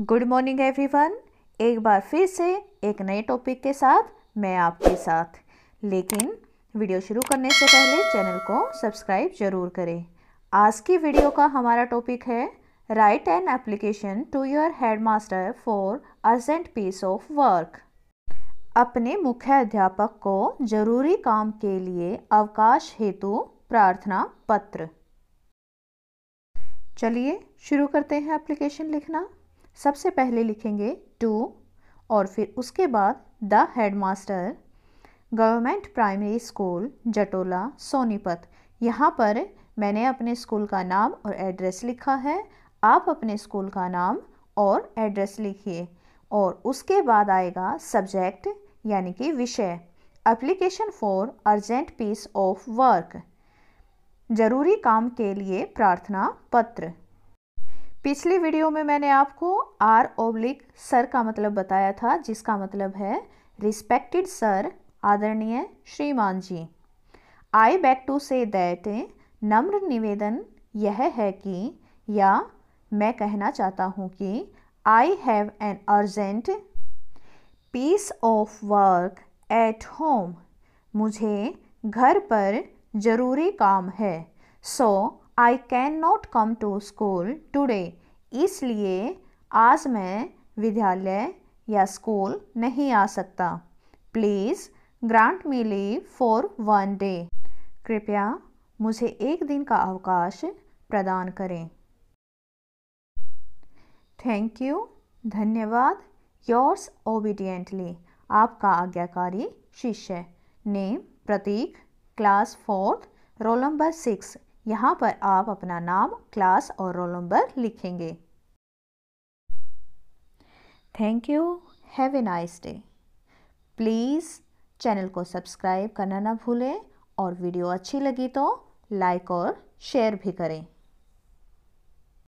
good morning everyone एक बार फिर से एक नए टॉपिक के साथ मैं आपके साथ लेकिन वीडियो शुरू करने से पहले चैनल को सब्सक्राइब जरूर करें आज की वीडियो का हमारा टॉपिक है write an application to your head master for urgent piece of work अपने मुख्य अध्यापक को जरूरी काम के लिए अवकाश हेतु प्रार्थना पत्र चलिए शुरू करते हैं एप्लीकेशन लिखना सबसे पहले लिखेंगे टू और फिर उसके बाद the headmaster government primary school Jatola Sonipat यहाँ पर मैंने अपने स्कूल का नाम और एड्रेस लिखा है आप अपने स्कूल का नाम और एड्रेस लिखिए और उसके बाद आएगा सब्जेक्ट यानी कि विषय application for urgent piece of work ज़रूरी काम के लिए प्रार्थना पत्र पिछली वीडियो में मैंने आपको आर ओब्लिक सर का मतलब बताया था जिसका मतलब है रिस्पेक्टेड सर आदरणीय श्रीमान ji I beg to say that नम्र निवेदन यह है कि या मैं कहना चाहता हूँ कि I have an urgent piece of work at home मुझे घर पर ज़रूरी काम है so so, I can not come to school today इसलिए आज मैं विद्यालय या स्कूल नहीं आ सकता please grant me leave for one day कृपया मुझे एक दिन का अवकाश प्रदान करें थैंक यू धन्यवाद योर्स ओबीडियंटली आपका आज्ञाकारी शिष्य name Prateek class fourth roll number six यहाँ पर आप अपना नाम क्लास और रोल नंबर लिखेंगे thank you have a nice day please channel को सब्सक्राइब करना ना भूलें और वीडियो अच्छी लगी तो लाइक और शेयर भी करें